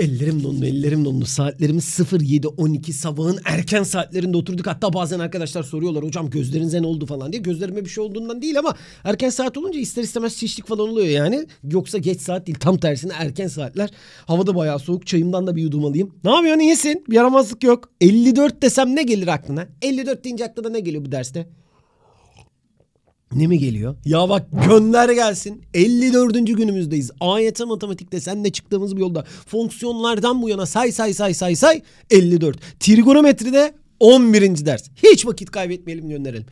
Ellerim dondu, ellerim dondu. Saatlerimiz 07.12 sabahın erken saatlerinde oturduk. Hatta bazen arkadaşlar soruyorlar hocam gözlerinize ne oldu falan diye. Gözlerime bir şey olduğundan değil ama erken saat olunca ister istemez şişlik falan oluyor yani. Yoksa geç saat değil tam tersine erken saatler. Havada bayağı soğuk çayımdan da bir yudum alayım. Ne yapıyorsun iyisin? Bir yaramazlık yok. 54 desem ne gelir aklına? 54 deyince aklına ne geliyor bu derste? Ne mi geliyor? Ya bak gönder gelsin. 54. günümüzdeyiz. AYT matematikte senle çıktığımız bu yolda fonksiyonlardan bu yana say say say say say 54. Trigonometride 11. ders. Hiç vakit kaybetmeyelim gönderelim.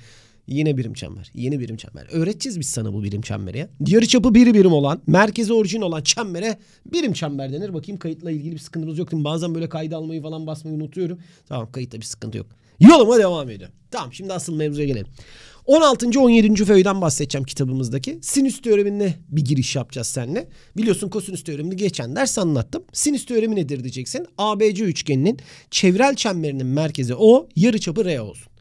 Yine birim çember. Yeni birim çember. Öğreteceğiz biz sana bu birim çemberi ya. çapı bir birim olan, merkezi orijin olan çembere birim çember denir. Bakayım kayıtla ilgili bir sıkıntımız yok değil mi? Bazen böyle kayda almayı falan basmayı unutuyorum. Tamam kayıtta bir sıkıntı yok. Yoluma devam ediyorum. Tamam şimdi asıl mevzuya gelelim. 16. 17. föyden bahsedeceğim kitabımızdaki. Sinüs teoremine bir giriş yapacağız seninle. Biliyorsun kosinüs teoremini geçen ders anlattım. Sinüs teoremi nedir diyeceksin. ABC üçgeninin çevrel çemberinin merkezi O, yarıçapı R olsun.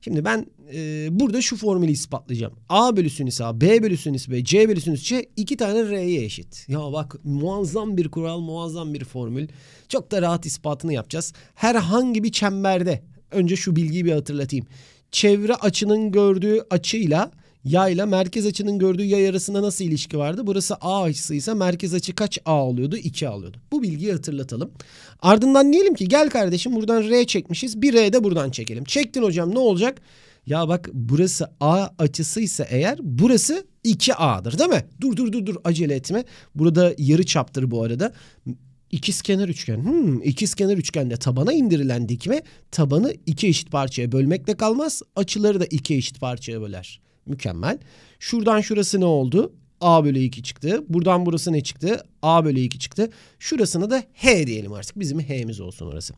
Şimdi ben e, burada şu formülü ispatlayacağım. A bölü sinüs A, B bölü sinüs B, C bölü sinüs C iki tane R'ye eşit. Ya bak muazzam bir kural, muazzam bir formül. Çok da rahat ispatını yapacağız. Herhangi bir çemberde, önce şu bilgiyi bir hatırlatayım çevre açının gördüğü açıyla yayla merkez açının gördüğü yay arasında nasıl ilişki vardı? Burası A açısıysa merkez açı kaç A oluyordu? 2 alıyordu. Bu bilgiyi hatırlatalım. Ardından diyelim ki gel kardeşim buradan R çekmişiz. Bir R de buradan çekelim. Çektin hocam ne olacak? Ya bak burası A açısıysa eğer burası 2A'dır değil mi? Dur dur dur dur acele etme. Burada yarı çaptır bu arada. İkizkenar üçgen. Hmm, ikizkenar üçgende tabana indirilen dikme tabanı iki eşit parçaya bölmekle kalmaz. Açıları da iki eşit parçaya böler. Mükemmel. Şuradan şurası ne oldu? A bölü 2 çıktı. Buradan burası ne çıktı? A bölü 2 çıktı. Şurasına da H diyelim artık. Bizim H'miz olsun orası.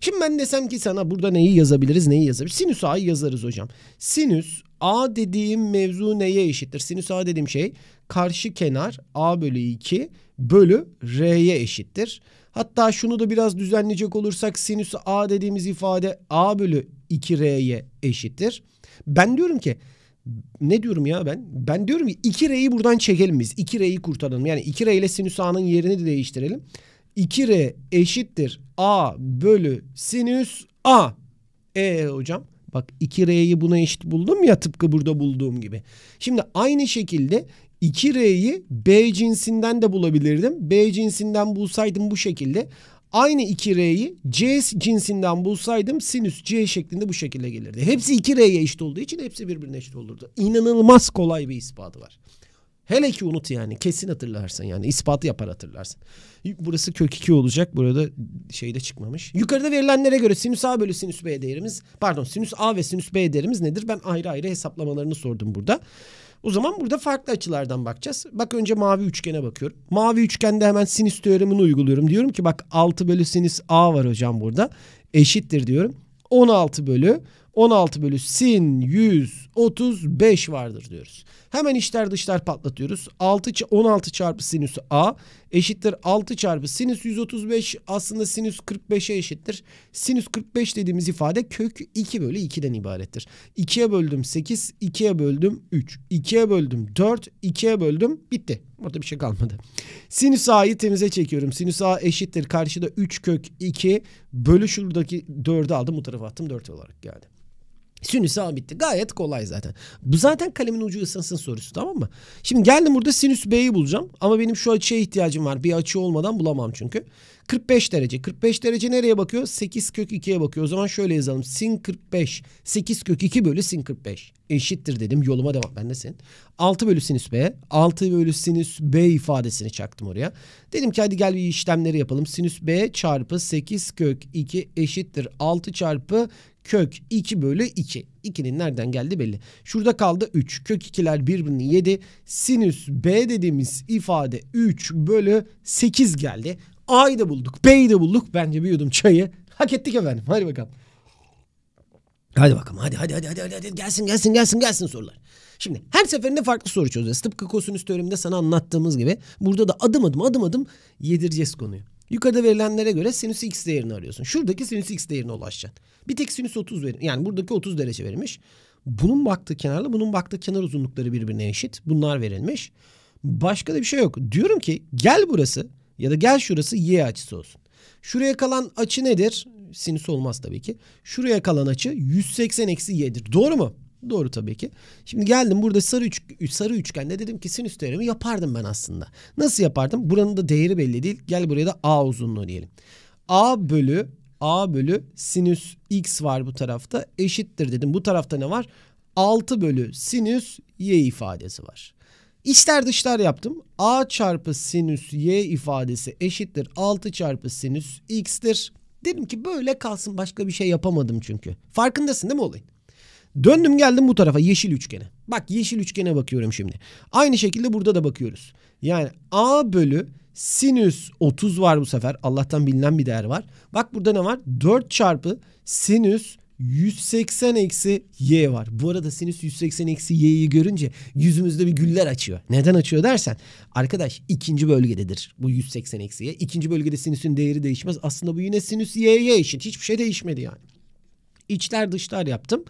Şimdi ben desem ki sana burada neyi yazabiliriz, neyi yazabiliriz? Sinüs A'yı yazarız hocam. Sinüs A dediğim mevzu neye eşittir? Sinüs A dediğim şey karşı kenar A bölü 2 bölü R'ye eşittir. Hatta şunu da biraz düzenleyecek olursak sinüs A dediğimiz ifade A bölü 2R'ye eşittir. Ben diyorum ki ne diyorum ya ben? Ben diyorum ki 2R'yi buradan çekelim biz. 2R'yi kurtaralım. Yani 2R ile sinüs A'nın yerini de değiştirelim. 2R eşittir A bölü sinüs A. E hocam bak 2R'yi buna eşit buldum ya tıpkı burada bulduğum gibi. Şimdi aynı şekilde 2R'yi B cinsinden de bulabilirdim. B cinsinden bulsaydım bu şekilde. Aynı 2R'yi C cinsinden bulsaydım sinüs C şeklinde bu şekilde gelirdi. Hepsi 2R'ye eşit olduğu için hepsi birbirine eşit olurdu. İnanılmaz kolay bir ispatı var. Hele ki unut yani kesin hatırlarsın yani ispatı yapar hatırlarsın. Burası kök 2 olacak burada şey de çıkmamış. Yukarıda verilenlere göre sinüs A bölü sinüs B değerimiz pardon sinüs A ve sinüs B değerimiz nedir? Ben ayrı ayrı hesaplamalarını sordum burada. O zaman burada farklı açılardan bakacağız. Bak önce mavi üçgene bakıyorum. Mavi üçgende hemen sinüs teoremini uyguluyorum. Diyorum ki bak 6 bölü sinüs A var hocam burada. Eşittir diyorum. 16 bölü 16 bölü sin 100 35 vardır diyoruz. Hemen içler dışlar patlatıyoruz. 6 16 çarpı sinüs a eşittir 6 çarpı sinüs 135 aslında sinüs 45'e eşittir. Sinüs 45 dediğimiz ifade kök 2 bölü 2'den ibarettir. 2'ye böldüm 8, 2'ye böldüm 3, 2'ye böldüm 4, 2'ye böldüm bitti. Orada bir şey kalmadı. Sinüs a'yı temize çekiyorum. Sinüs a eşittir karşıda 3 kök 2 bölü şuradaki 4'ü aldım bu tarafa attım 4 olarak geldi. Sinüs A bitti. Gayet kolay zaten. Bu zaten kalemin ucu ısınsın sorusu tamam mı? Şimdi geldim burada sinüs B'yi bulacağım. Ama benim şu açıya ihtiyacım var. Bir açı olmadan bulamam çünkü. 45 derece. 45 derece nereye bakıyor? 8 kök 2'ye bakıyor. O zaman şöyle yazalım. Sin 45. 8 kök 2 bölü sin 45. Eşittir dedim. Yoluma devam. Ben de sin? 6 bölü sinüs B. 6 bölü sinüs B ifadesini çaktım oraya. Dedim ki hadi gel bir işlemleri yapalım. Sinüs B çarpı 8 kök 2 eşittir. 6 çarpı kök 2 bölü 2. 2'nin nereden geldi belli. Şurada kaldı 3. Kök 2'ler birbirini yedi. Sinüs B dediğimiz ifade 3 bölü 8 geldi. A'yı da bulduk. B'yi de bulduk. Bence bir yudum çayı. Hak ettik efendim. Hadi bakalım. Hadi bakalım. Hadi hadi hadi hadi. hadi. Gelsin gelsin gelsin gelsin sorular. Şimdi her seferinde farklı soru çözeceğiz. Tıpkı kosinüs teoreminde sana anlattığımız gibi. Burada da adım adım adım adım yedireceğiz konuyu. Yukarıda verilenlere göre sinüs x değerini arıyorsun. Şuradaki sinüs x değerine ulaşacaksın. Bir tek sinüs 30 verin. Yani buradaki 30 derece verilmiş. Bunun baktığı kenarla bunun baktığı kenar uzunlukları birbirine eşit. Bunlar verilmiş. Başka da bir şey yok. Diyorum ki gel burası ya da gel şurası y açısı olsun. Şuraya kalan açı nedir? Sinüs olmaz tabii ki. Şuraya kalan açı 180 eksi y'dir. Doğru mu? Doğru tabii ki. Şimdi geldim burada sarı, üç, sarı üçgende dedim ki sinüs teoremi yapardım ben aslında. Nasıl yapardım? Buranın da değeri belli değil. Gel buraya da A uzunluğu diyelim. A bölü A bölü sinüs x var bu tarafta eşittir dedim. Bu tarafta ne var? 6 bölü sinüs y ifadesi var. İçler dışlar yaptım. A çarpı sinüs y ifadesi eşittir 6 çarpı sinüs x'tir. Dedim ki böyle kalsın başka bir şey yapamadım çünkü. Farkındasın değil mi olayın? Döndüm geldim bu tarafa yeşil üçgene. Bak yeşil üçgene bakıyorum şimdi. Aynı şekilde burada da bakıyoruz. Yani A bölü sinüs 30 var bu sefer. Allah'tan bilinen bir değer var. Bak burada ne var? 4 çarpı sinüs 180 eksi y var. Bu arada sinüs 180 eksi y'yi görünce yüzümüzde bir güller açıyor. Neden açıyor dersen arkadaş ikinci bölgededir bu 180 eksi y. İkinci bölgede sinüsün değeri değişmez. Aslında bu yine sinüs y'ye eşit. Hiçbir şey değişmedi yani. İçler dışlar yaptım.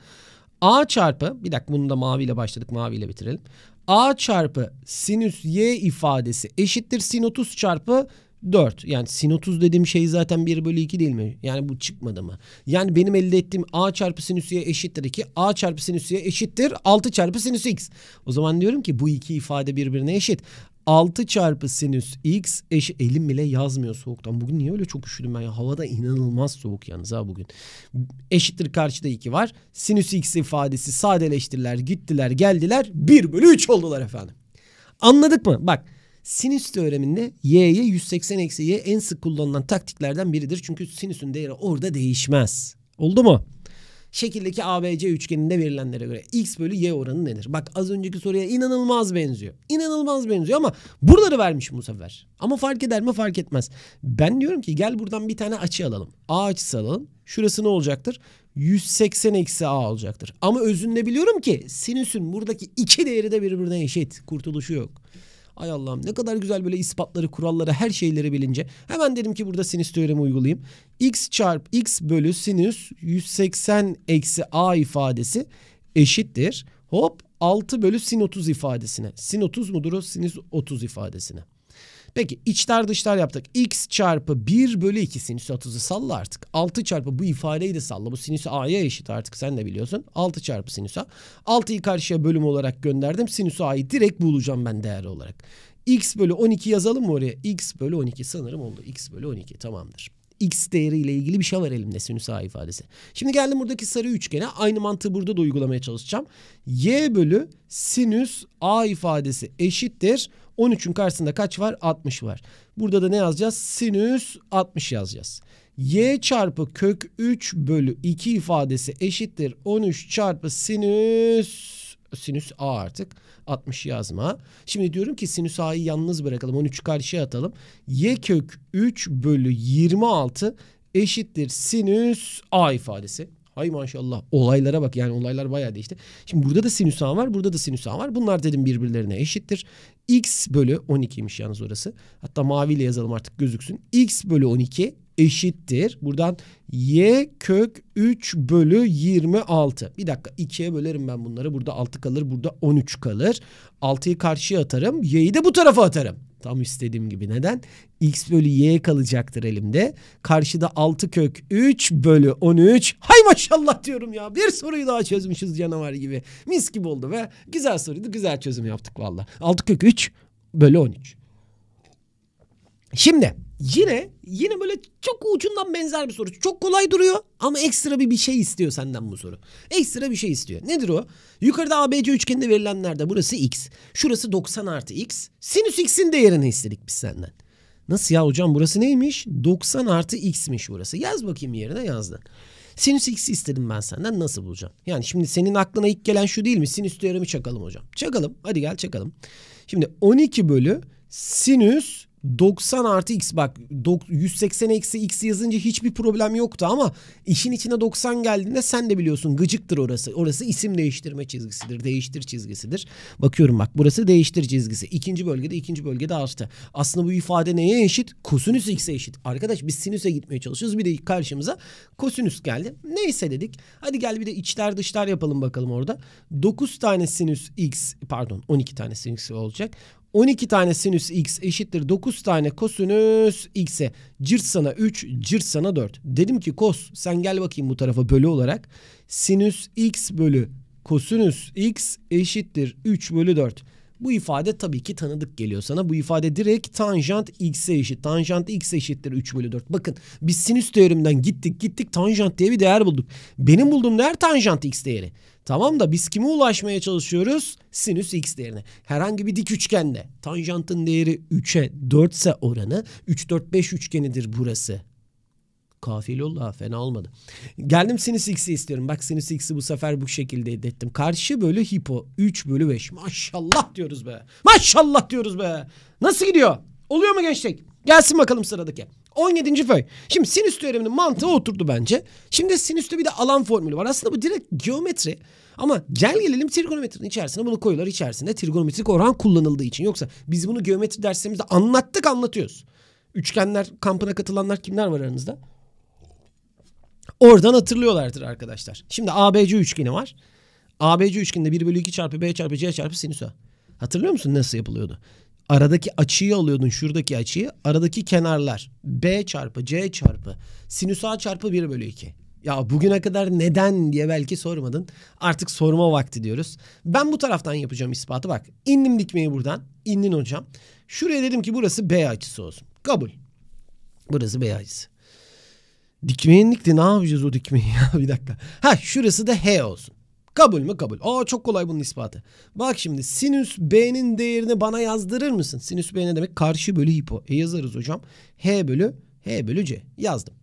A çarpı bir dakika bunu da maviyle başladık maviyle bitirelim. A çarpı sinüs y ifadesi eşittir sin 30 çarpı 4. Yani sin 30 dediğim şey zaten 1 bölü 2 değil mi? Yani bu çıkmadı mı? Yani benim elde ettiğim a çarpı sinüsüye eşittir 2. a çarpı sinüsüye eşittir 6 çarpı sinüs x. O zaman diyorum ki bu iki ifade birbirine eşit. 6 çarpı sinüs x eş elim bile yazmıyor soğuktan. Bugün niye öyle çok üşüdüm ben ya? Havada inanılmaz soğuk yalnız ha bugün. Eşittir karşıda 2 var. Sinüs x ifadesi sadeleştirdiler, gittiler, geldiler. 1 bölü 3 oldular efendim. Anladık mı? Bak Sinüs teoreminde y'ye 180 eksi y en sık kullanılan taktiklerden biridir. Çünkü sinüsün değeri orada değişmez. Oldu mu? Şekildeki ABC üçgeninde verilenlere göre x bölü y oranı nedir? Bak az önceki soruya inanılmaz benziyor. İnanılmaz benziyor ama buraları vermiş bu sefer. Ama fark eder mi fark etmez. Ben diyorum ki gel buradan bir tane açı alalım. A açısı alalım. Şurası ne olacaktır? 180 eksi a olacaktır. Ama özünde biliyorum ki sinüsün buradaki iki değeri de birbirine eşit. Kurtuluşu yok. Ay Allah'ım ne kadar güzel böyle ispatları, kuralları, her şeyleri bilince. Hemen dedim ki burada sinüs teoremi uygulayayım. X çarp X bölü sinüs 180 eksi A ifadesi eşittir. Hop 6 bölü sin 30 ifadesine. Sin 30 mudur o? Sinüs 30 ifadesine. Peki içler dışlar yaptık. X çarpı 1 bölü 2 sinüs 30'u salla artık. 6 çarpı bu ifadeyi de salla. Bu sinüs a'ya eşit artık sen de biliyorsun. 6 çarpı sinüs a. 6'yı karşıya bölüm olarak gönderdim. Sinüs a'yı direkt bulacağım ben değer olarak. X bölü 12 yazalım mı oraya? X bölü 12 sanırım oldu. X bölü 12 tamamdır x değeri ile ilgili bir şey var elimde sinüs a ifadesi. Şimdi geldim buradaki sarı üçgene. Aynı mantığı burada da uygulamaya çalışacağım. y bölü sinüs a ifadesi eşittir. 13'ün karşısında kaç var? 60 var. Burada da ne yazacağız? Sinüs 60 yazacağız. Y çarpı kök 3 bölü 2 ifadesi eşittir. 13 çarpı sinüs sinüs A artık 60 yazma. Şimdi diyorum ki sinüs A'yı yalnız bırakalım. 13 karşıya atalım. Y kök 3 bölü 26 eşittir sinüs A ifadesi. Ay maşallah olaylara bak yani olaylar bayağı değişti. Şimdi burada da sinüs var burada da sinüs var. Bunlar dedim birbirlerine eşittir. X bölü 12'ymiş yalnız orası. Hatta maviyle yazalım artık gözüksün. X bölü 12 eşittir. Buradan y kök 3 bölü 26. Bir dakika 2'ye bölerim ben bunları. Burada 6 kalır burada 13 kalır. 6'yı karşıya atarım. Y'yi de bu tarafa atarım. Tam istediğim gibi. Neden? X bölü Y kalacaktır elimde. Karşıda 6 kök 3 bölü 13. Hay maşallah diyorum ya. Bir soruyu daha çözmüşüz canavar gibi. Mis gibi oldu ve güzel soruydu. Güzel çözüm yaptık valla. 6 kök 3 bölü 13. Şimdi yine yine böyle çok ucundan benzer bir soru. Çok kolay duruyor ama ekstra bir bir şey istiyor senden bu soru. Ekstra bir şey istiyor. Nedir o? Yukarıda ABC üçgeninde verilenlerde burası x. Şurası 90 artı x. Sinüs x'in değerini istedik biz senden. Nasıl ya hocam burası neymiş? 90 artı x'miş burası. Yaz bakayım yerine yazdın. Sinüs x'i istedim ben senden nasıl bulacağım? Yani şimdi senin aklına ilk gelen şu değil mi? Sinüs teoremi çakalım hocam. Çakalım. Hadi gel çakalım. Şimdi 12 bölü sinüs 90 artı x bak 180 eksi x yazınca hiçbir problem yoktu ama işin içine 90 geldiğinde sen de biliyorsun gıcıktır orası. Orası isim değiştirme çizgisidir. Değiştir çizgisidir. Bakıyorum bak burası değiştir çizgisi. İkinci bölgede ikinci bölgede artı. Aslında bu ifade neye eşit? Kosinüs x'e eşit. Arkadaş biz sinüse gitmeye çalışıyoruz. Bir de karşımıza kosinüs geldi. Neyse dedik. Hadi gel bir de içler dışlar yapalım bakalım orada. 9 tane sinüs x pardon 12 tane sinüs olacak. 12 tane sinüs x eşittir 9 tane kosinüs x'e. Cırt sana 3, cırt sana 4. Dedim ki kos sen gel bakayım bu tarafa bölü olarak. Sinüs x bölü kosinüs x eşittir 3 bölü 4. Bu ifade tabii ki tanıdık geliyor sana. Bu ifade direkt tanjant x'e eşit. Tanjant x eşittir 3 bölü 4. Bakın biz sinüs teorimden gittik gittik tanjant diye bir değer bulduk. Benim bulduğum değer tanjant x değeri. Tamam da biz kime ulaşmaya çalışıyoruz? Sinüs x değerine. Herhangi bir dik üçgende tanjantın değeri 3'e 4 ise oranı 3 4 5 üçgenidir burası. Kafilullah fena olmadı. Geldim sinüs x'i istiyorum. Bak sinüs x'i bu sefer bu şekilde elde Karşı bölü hipo 3 bölü 5. Maşallah diyoruz be. Maşallah diyoruz be. Nasıl gidiyor? Oluyor mu gençlik? Gelsin bakalım sıradaki. 17. föy. Şimdi sinüs teoreminin mantığı oturdu bence. Şimdi sinüste bir de alan formülü var. Aslında bu direkt geometri. Ama gel gelelim trigonometrinin içerisine bunu koyuyorlar. içerisinde trigonometrik oran kullanıldığı için. Yoksa biz bunu geometri derslerimizde anlattık anlatıyoruz. Üçgenler kampına katılanlar kimler var aranızda? Oradan hatırlıyorlardır arkadaşlar. Şimdi ABC üçgeni var. ABC üçgeninde 1 bölü 2 çarpı B çarpı C çarpı sinüs A. Hatırlıyor musun nasıl yapılıyordu? Aradaki açıyı alıyordun şuradaki açıyı. Aradaki kenarlar B çarpı C çarpı sinüs A çarpı 1 bölü 2. Ya bugüne kadar neden diye belki sormadın. Artık sorma vakti diyoruz. Ben bu taraftan yapacağım ispatı bak. İndim dikmeyi buradan. İndin hocam. Şuraya dedim ki burası B açısı olsun. Kabul. Burası B açısı. Dikmeyinlikti ne yapacağız o dikmeyi ya bir dakika. Ha şurası da H olsun. Kabul mü kabul. Aa çok kolay bunun ispatı. Bak şimdi sinüs B'nin değerini bana yazdırır mısın? Sinüs B ne demek? Karşı bölü hipo. E yazarız hocam. H bölü H bölü C. Yazdım.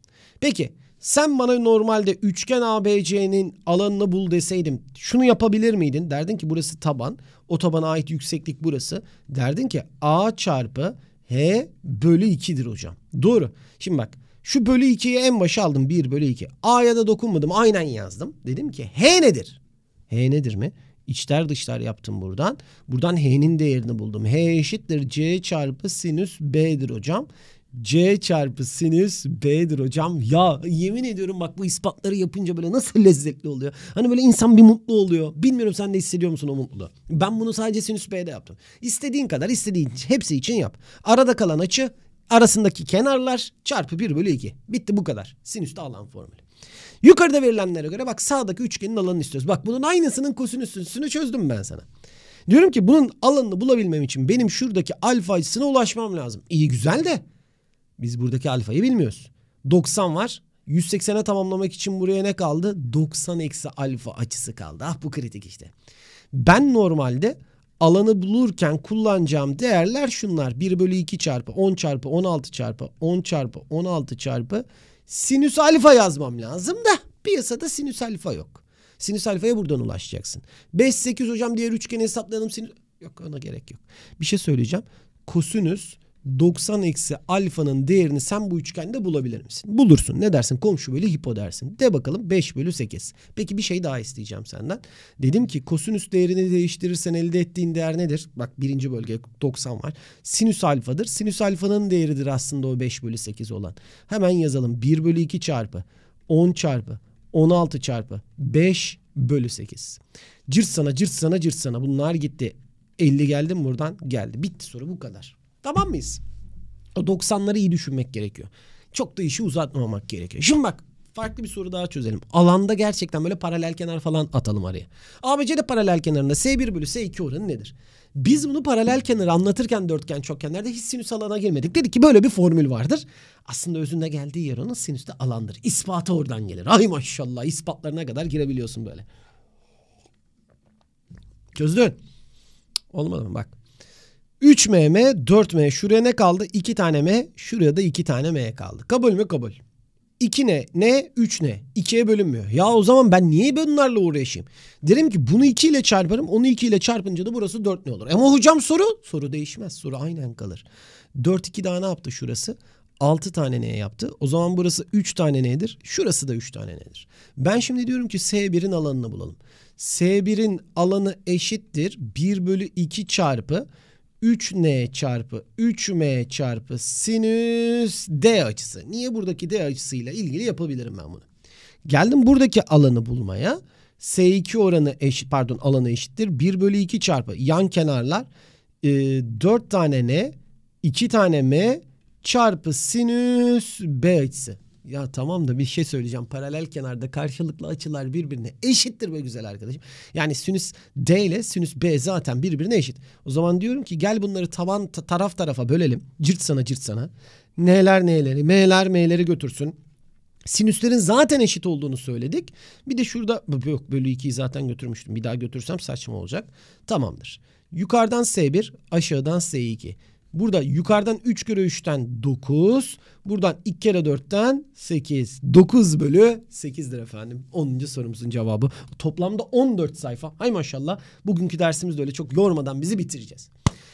Peki sen bana normalde üçgen ABC'nin alanını bul deseydim şunu yapabilir miydin? Derdin ki burası taban. O tabana ait yükseklik burası. Derdin ki A çarpı H bölü 2'dir hocam. Doğru. Şimdi bak şu bölü 2'yi en başa aldım. 1 bölü 2. A'ya da dokunmadım. Aynen yazdım. Dedim ki H nedir? H nedir mi? İçler dışlar yaptım buradan. Buradan H'nin değerini buldum. H eşittir C çarpı sinüs B'dir hocam. C çarpı sinüs B'dir hocam. Ya yemin ediyorum bak bu ispatları yapınca böyle nasıl lezzetli oluyor. Hani böyle insan bir mutlu oluyor. Bilmiyorum sen de hissediyor musun o mutluluğu. Ben bunu sadece sinüs B'de yaptım. İstediğin kadar istediğin hepsi için yap. Arada kalan açı arasındaki kenarlar çarpı 1 bölü 2. Bitti bu kadar. Sinüste alan formülü. Yukarıda verilenlere göre bak sağdaki üçgenin alanını istiyoruz. Bak bunun aynısının kosinüsünü çözdüm ben sana. Diyorum ki bunun alanını bulabilmem için benim şuradaki alfa açısına ulaşmam lazım. İyi güzel de biz buradaki alfayı bilmiyoruz. 90 var. 180'e tamamlamak için buraya ne kaldı? 90 eksi alfa açısı kaldı. Ah bu kritik işte. Ben normalde alanı bulurken kullanacağım değerler şunlar. 1 bölü 2 çarpı 10 çarpı 16 çarpı 10 çarpı 16 çarpı sinüs alfa yazmam lazım da piyasada sinüs alfa yok. Sinüs alfaya buradan ulaşacaksın. 5 8 hocam diğer üçgeni hesaplayalım sinüs. Yok ona gerek yok. Bir şey söyleyeceğim. Kosinüs 90 eksi alfanın değerini sen bu üçgende bulabilir misin? Bulursun. Ne dersin? Komşu bölü hipo dersin. De bakalım 5 bölü 8. Peki bir şey daha isteyeceğim senden. Dedim ki kosinüs değerini değiştirirsen elde ettiğin değer nedir? Bak birinci bölge 90 var. Sinüs alfadır. Sinüs alfanın değeridir aslında o 5 bölü 8 olan. Hemen yazalım. 1 bölü 2 çarpı 10 çarpı 16 çarpı 5 bölü 8. Cırt sana cırt sana cırt sana bunlar gitti. 50 geldi mi buradan? Geldi. Bitti soru bu kadar. Tamam mıyız? O 90'ları iyi düşünmek gerekiyor. Çok da işi uzatmamak gerekiyor. Şimdi bak farklı bir soru daha çözelim. Alanda gerçekten böyle paralel kenar falan atalım araya. ABC'de paralel kenarında S1 bölü S2 oranı nedir? Biz bunu paralel kenarı anlatırken dörtgen çokgenlerde hiç sinüs alana girmedik. Dedik ki böyle bir formül vardır. Aslında özünde geldiği yer onun sinüs de alandır. İspatı oradan gelir. Ay maşallah ispatlarına kadar girebiliyorsun böyle. Çözdün. Olmadı mı bak. 3 mm 4 m şuraya ne kaldı? 2 tane m şuraya da 2 tane m kaldı. Kabul mü? Kabul. 2 ne? Ne? 3 ne? 2'ye bölünmüyor. Ya o zaman ben niye bunlarla uğraşayım? Derim ki bunu 2 ile çarparım. Onu 2 ile çarpınca da burası 4 ne olur? Ama hocam soru? Soru değişmez. Soru aynen kalır. 4 2 daha ne yaptı şurası? 6 tane ne yaptı? O zaman burası 3 tane nedir? Şurası da 3 tane nedir? Ben şimdi diyorum ki S1'in alanını bulalım. S1'in alanı eşittir 1 bölü 2 çarpı 3n çarpı 3m çarpı sinüs d açısı. Niye buradaki d açısıyla ilgili yapabilirim ben bunu? Geldim buradaki alanı bulmaya. S2 oranı eşit pardon alanı eşittir. 1 bölü 2 çarpı yan kenarlar e, 4 tane n 2 tane m çarpı sinüs b açısı. Ya tamam da bir şey söyleyeceğim. Paralel kenarda karşılıklı açılar birbirine eşittir be güzel arkadaşım. Yani sinüs D ile sinüs B zaten birbirine eşit. O zaman diyorum ki gel bunları taban taraf tarafa bölelim. Cırt sana cırt sana. N'ler N'leri, M'ler M'leri götürsün. Sinüslerin zaten eşit olduğunu söyledik. Bir de şurada yok bölü 2'yi zaten götürmüştüm. Bir daha götürsem saçma olacak. Tamamdır. Yukarıdan S1 aşağıdan S2. Burada yukarıdan 3 kere 3'ten 9. Buradan 2 kere 4'ten 8. 9 bölü 8'dir efendim. 10. sorumuzun cevabı. Toplamda 14 sayfa. Hay maşallah. Bugünkü dersimiz de öyle çok yormadan bizi bitireceğiz.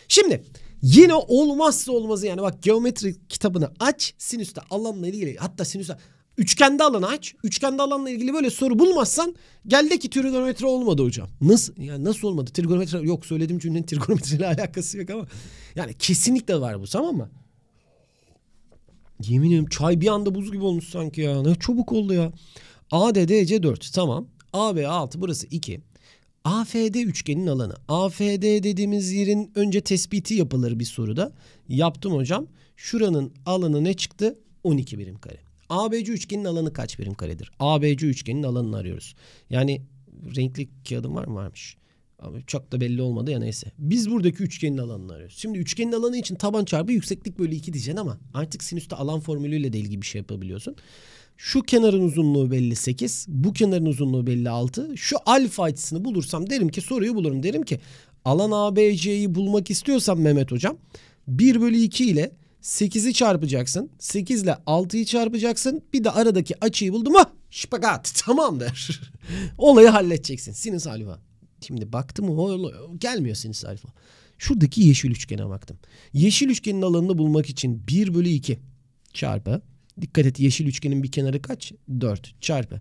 Şimdi yine olmazsa olmazı yani bak geometri kitabını aç. Sinüste alanla ilgili hatta sinüste üçgende alanı aç. Üçgende alanla ilgili böyle soru bulmazsan gel de ki trigonometri olmadı hocam. Nasıl yani nasıl olmadı? Trigonometri yok söylediğim cümlenin trigonometriyle alakası yok ama yani kesinlikle var bu tamam mı? Yemin ederim çay bir anda buz gibi olmuş sanki ya. Ne çabuk oldu ya. C 4 tamam. AB 6 burası 2. AFD üçgenin alanı. AFD dediğimiz yerin önce tespiti yapılır bir soruda. Yaptım hocam. Şuranın alanı ne çıktı? 12 birim kare. ABC üçgenin alanı kaç birim karedir? ABC üçgenin alanını arıyoruz. Yani renkli kağıdım var mı? Varmış. Ama çok da belli olmadı ya neyse. Biz buradaki üçgenin alanını arıyoruz. Şimdi üçgenin alanı için taban çarpı yükseklik bölü 2 diyeceksin ama artık sinüste alan formülüyle de ilgili bir şey yapabiliyorsun. Şu kenarın uzunluğu belli 8. Bu kenarın uzunluğu belli 6. Şu alfa açısını bulursam derim ki soruyu bulurum. Derim ki alan ABC'yi bulmak istiyorsam Mehmet hocam 1 bölü 2 ile 8'i çarpacaksın. 8 ile 6'yı çarpacaksın. Bir de aradaki açıyı buldum. Ah şipagat tamamdır. Olayı halledeceksin. Sinüs alfa. Şimdi baktım o gelmiyor sinüs alfa. Şuradaki yeşil üçgene baktım. Yeşil üçgenin alanını bulmak için 1 bölü 2 çarpı. Dikkat et yeşil üçgenin bir kenarı kaç? 4 çarpı.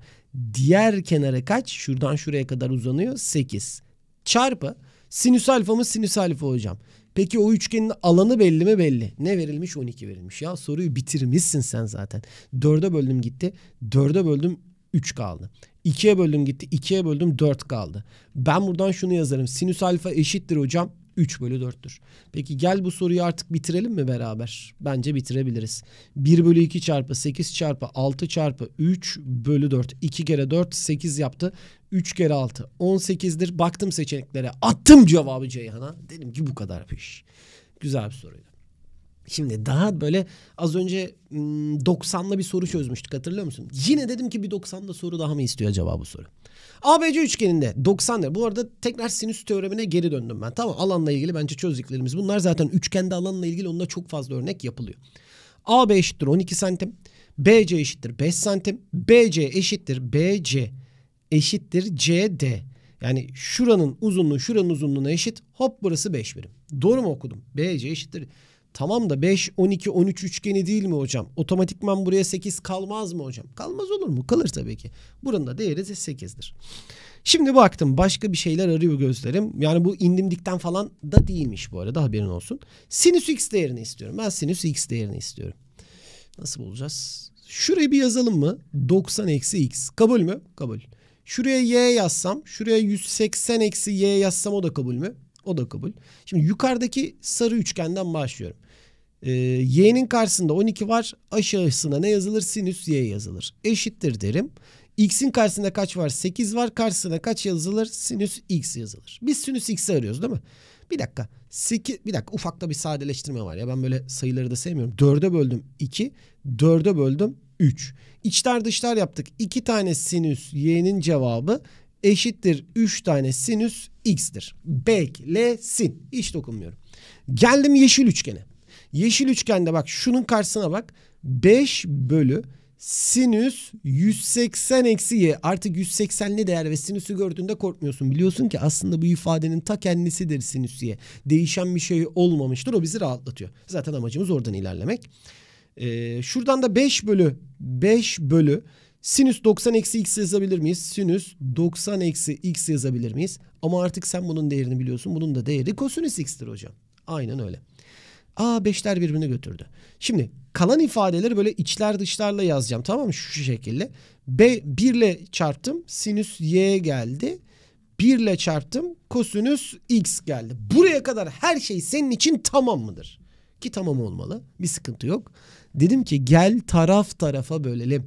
Diğer kenara kaç? Şuradan şuraya kadar uzanıyor. 8 çarpı. Sinüs alfa mı? Sinüs alfa hocam. Peki o üçgenin alanı belli mi? Belli. Ne verilmiş? 12 verilmiş. Ya soruyu bitirmişsin sen zaten. 4'e böldüm gitti. 4'e böldüm 3 kaldı. 2'ye böldüm gitti. 2'ye böldüm 4 kaldı. Ben buradan şunu yazarım. Sinüs alfa eşittir hocam. 3 bölü 4'tür. Peki gel bu soruyu artık bitirelim mi beraber? Bence bitirebiliriz. 1 bölü 2 çarpı 8 çarpı 6 çarpı 3 bölü 4. 2 kere 4 8 yaptı. 3 kere 6 18'dir. Baktım seçeneklere attım cevabı Ceyhan'a. Dedim ki bu kadar piş. Güzel bir soruydu. Şimdi daha böyle az önce 90'la bir soru çözmüştük hatırlıyor musun? Yine dedim ki bir 90'da soru daha mı istiyor acaba bu soru? ABC üçgeninde 90 lira. Bu arada tekrar sinüs teoremine geri döndüm ben. Tamam alanla ilgili bence çözdüklerimiz bunlar. Zaten üçgende alanla ilgili onda çok fazla örnek yapılıyor. AB eşittir 12 santim. BC eşittir 5 santim. BC eşittir BC eşittir CD. Yani şuranın uzunluğu şuranın uzunluğuna eşit. Hop burası 5 birim. Doğru mu okudum? BC eşittir Tamam da 5, 12, 13 üçgeni değil mi hocam? Otomatikman buraya 8 kalmaz mı hocam? Kalmaz olur mu? Kalır tabii ki. Buranın da değeri 8'dir. Şimdi baktım başka bir şeyler arıyor gözlerim. Yani bu indimdikten falan da değilmiş bu arada haberin olsun. Sinüs x değerini istiyorum. Ben sinüs x değerini istiyorum. Nasıl bulacağız? Şuraya bir yazalım mı? 90 eksi x. Kabul mü? Kabul. Şuraya y yazsam, şuraya 180 eksi y yazsam o da kabul mü? O da kabul. Şimdi yukarıdaki sarı üçgenden başlıyorum. Ee, y'nin karşısında 12 var. Aşağısına ne yazılır? Sinüs y yazılır. Eşittir derim. X'in karşısında kaç var? 8 var. Karşısına kaç yazılır? Sinüs x yazılır. Biz sinüs x'i arıyoruz değil mi? Bir dakika. 8 bir dakika ufakta bir sadeleştirme var ya. Ben böyle sayıları da sevmiyorum. 4'e böldüm 2, 4'e böldüm 3. İçler dışlar yaptık. 2 tane sinüs y'nin cevabı eşittir 3 tane sinüs x'dir. Beklesin. Hiç dokunmuyorum. Geldim yeşil üçgene. Yeşil üçgende bak şunun karşısına bak. 5 bölü sinüs 180 eksi y artık 180'li değer ve sinüsü gördüğünde korkmuyorsun. Biliyorsun ki aslında bu ifadenin ta kendisidir sinüs y. Değişen bir şey olmamıştır o bizi rahatlatıyor. Zaten amacımız oradan ilerlemek. Ee, şuradan da 5 bölü 5 bölü Sinüs 90 eksi x yazabilir miyiz? Sinüs 90 eksi x yazabilir miyiz? Ama artık sen bunun değerini biliyorsun. Bunun da değeri kosinüs x'tir hocam. Aynen öyle. Aa beşler birbirine götürdü. Şimdi kalan ifadeleri böyle içler dışlarla yazacağım tamam mı? Şu, şekilde. B 1 ile çarptım. Sinüs y geldi. 1 ile çarptım. Kosinüs x geldi. Buraya kadar her şey senin için tamam mıdır? Ki tamam olmalı. Bir sıkıntı yok. Dedim ki gel taraf tarafa bölelim.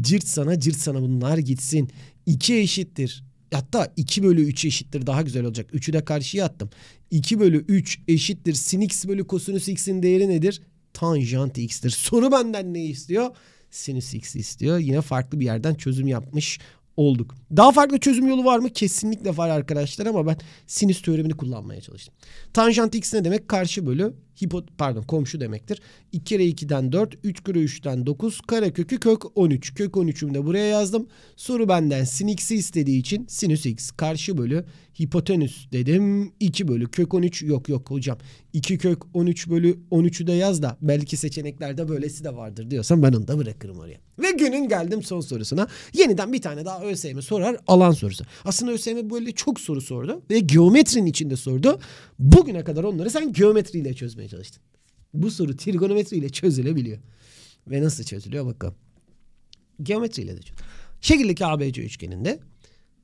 Cirt sana cirt sana bunlar gitsin. 2 eşittir. Hatta 2 bölü 3 eşittir daha güzel olacak. 3'ü de karşıya attım. 2 bölü 3 eşittir. Sin x bölü kosinüs x'in değeri nedir? Tanjant x'tir. Soru benden ne istiyor? Sinüs x istiyor. Yine farklı bir yerden çözüm yapmış olduk. Daha farklı çözüm yolu var mı? Kesinlikle var arkadaşlar ama ben sinüs teoremini kullanmaya çalıştım. Tanjant x ne demek? Karşı bölü hipo pardon komşu demektir. 2 kere 2'den 4, 3 kere 3'ten 9, kare kökü kök 13. Kök 13'ümü de buraya yazdım. Soru benden sin x'i istediği için sinüs x karşı bölü hipotenüs dedim. 2 bölü kök 13 yok yok hocam. 2 kök 13 bölü 13'ü de yaz da belki seçeneklerde böylesi de vardır diyorsan ben onu da bırakırım oraya. Ve günün geldim son sorusuna. Yeniden bir tane daha ÖSYM soru sorar alan sorusu. Aslında ÖSYM böyle çok soru sordu ve geometrinin içinde sordu. Bugüne kadar onları sen geometriyle çözmeye çalıştın. Bu soru trigonometriyle çözülebiliyor. Ve nasıl çözülüyor bakalım. Geometriyle de çözülüyor. Şekildeki ABC üçgeninde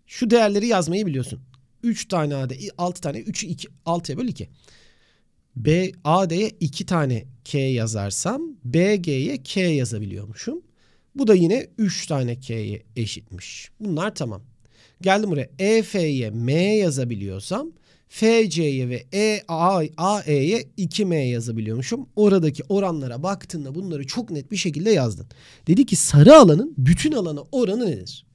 şu değerleri yazmayı biliyorsun. 3 tane AD, 6 tane 3'ü 2 6'ya böl 2. B AD'ye 2 tane K yazarsam BG'ye K yazabiliyormuşum. Bu da yine 3 tane K'ye eşitmiş. Bunlar tamam. Geldim buraya EF'ye M yazabiliyorsam FC'ye ve e, A, 2M yazabiliyormuşum. Oradaki oranlara baktığında bunları çok net bir şekilde yazdın. Dedi ki sarı alanın bütün alana oranı nedir?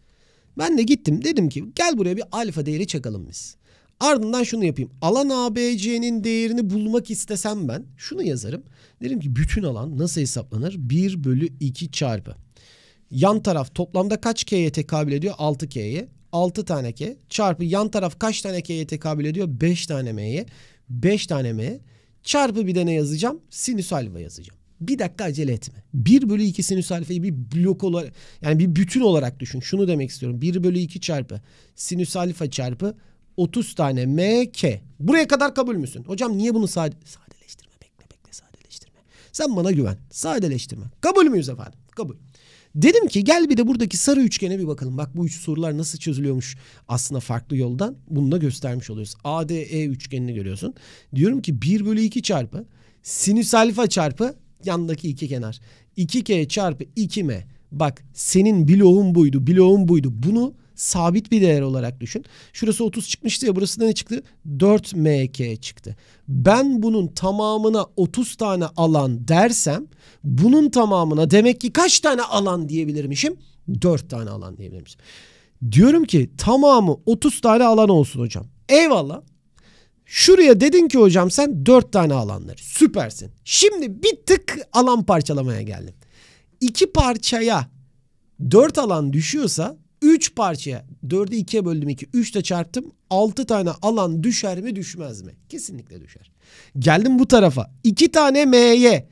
Ben de gittim dedim ki gel buraya bir alfa değeri çakalım biz. Ardından şunu yapayım. Alan ABC'nin değerini bulmak istesem ben şunu yazarım. Dedim ki bütün alan nasıl hesaplanır? 1 bölü 2 çarpı. Yan taraf toplamda kaç K'ye tekabül ediyor? 6 K'ye. 6 tane K çarpı yan taraf kaç tane K'ye tekabül ediyor? 5 tane M'ye. 5 tane M çarpı bir de ne yazacağım? Sinüs alfa yazacağım. Bir dakika acele etme. 1 bölü 2 sinüs alfayı bir blok olarak yani bir bütün olarak düşün. Şunu demek istiyorum. 1 bölü 2 çarpı sinüs alfa çarpı 30 tane m k. Buraya kadar kabul müsün? Hocam niye bunu sade, sadeleştirme? Bekle bekle sadeleştirme. Sen bana güven. Sadeleştirme. Kabul müyüz efendim? Kabul. Dedim ki gel bir de buradaki sarı üçgene bir bakalım. Bak bu üç sorular nasıl çözülüyormuş aslında farklı yoldan. Bunu da göstermiş oluyoruz. ADE üçgenini görüyorsun. Diyorum ki 1 bölü 2 çarpı sinüs alfa çarpı yandaki iki kenar. 2K çarpı 2M. Bak senin bloğun buydu, bloğun buydu. Bunu sabit bir değer olarak düşün. Şurası 30 çıkmıştı ya burası ne çıktı? 4 MK çıktı. Ben bunun tamamına 30 tane alan dersem bunun tamamına demek ki kaç tane alan diyebilirmişim? 4 tane alan diyebilirmişim. Diyorum ki tamamı 30 tane alan olsun hocam. Eyvallah. Şuraya dedin ki hocam sen 4 tane alanları. Süpersin. Şimdi bir tık alan parçalamaya geldim. İki parçaya 4 alan düşüyorsa 3 parçaya 4'ü 2'ye böldüm 2. 3 de çarptım. 6 tane alan düşer mi düşmez mi? Kesinlikle düşer. Geldim bu tarafa. 2 tane M'ye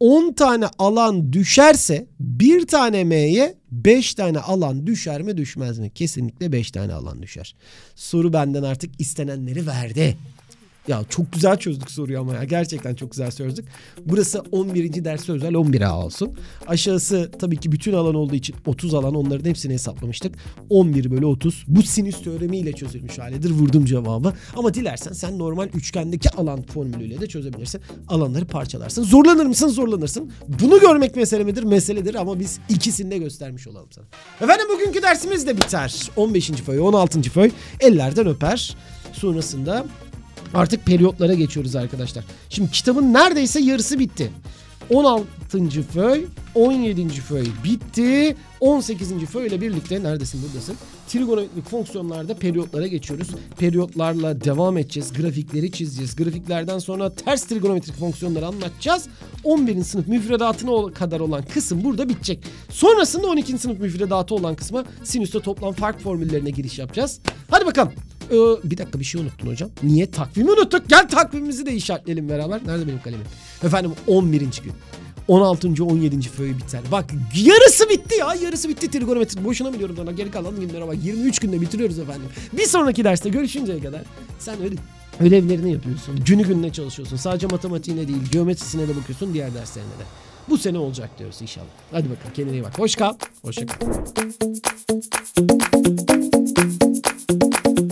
10 tane alan düşerse 1 tane M'ye 5 tane alan düşer mi düşmez mi? Kesinlikle 5 tane alan düşer. Soru benden artık istenenleri verdi. Ya çok güzel çözdük soruyu ama ya. Gerçekten çok güzel çözdük. Burası 11. ders özel 11A olsun. Aşağısı tabii ki bütün alan olduğu için 30 alan onların hepsini hesaplamıştık. 11 bölü 30. Bu sinüs teoremiyle çözülmüş halidir. Vurdum cevabı. Ama dilersen sen normal üçgendeki alan formülüyle de çözebilirsin. Alanları parçalarsın. Zorlanır mısın? Zorlanırsın. Bunu görmek mesele midir? Meseledir ama biz ikisini de göstermiş olalım sana. Efendim bugünkü dersimiz de biter. 15. föy, 16. föy ellerden öper. Sonrasında Artık periyotlara geçiyoruz arkadaşlar. Şimdi kitabın neredeyse yarısı bitti. 16. föy, 17. föy bitti. 18. föy ile birlikte neredesin buradasın? Trigonometrik fonksiyonlarda periyotlara geçiyoruz. Periyotlarla devam edeceğiz. Grafikleri çizeceğiz. Grafiklerden sonra ters trigonometrik fonksiyonları anlatacağız. 11. sınıf müfredatına kadar olan kısım burada bitecek. Sonrasında 12. sınıf müfredatı olan kısma sinüste toplam fark formüllerine giriş yapacağız. Hadi bakalım. Ee, bir dakika bir şey unuttun hocam. Niye takvimi unuttuk? Gel takvimimizi de işaretleyelim beraber. Nerede benim kalemim? Efendim 11. gün. 16. 17. föyü biter. Bak yarısı bitti ya. Yarısı bitti trigonometri. Boşuna biliyorum diyorum sana? Geri kalan günlere bak. 23 günde bitiriyoruz efendim. Bir sonraki derste görüşünceye kadar sen öyle ödevlerini yapıyorsun. Günü gününe çalışıyorsun. Sadece matematiğine değil, geometrisine de bakıyorsun, diğer derslerine de. Bu sene olacak diyoruz inşallah. Hadi bakalım kendine iyi bak. Hoş kal. Hoşça kal.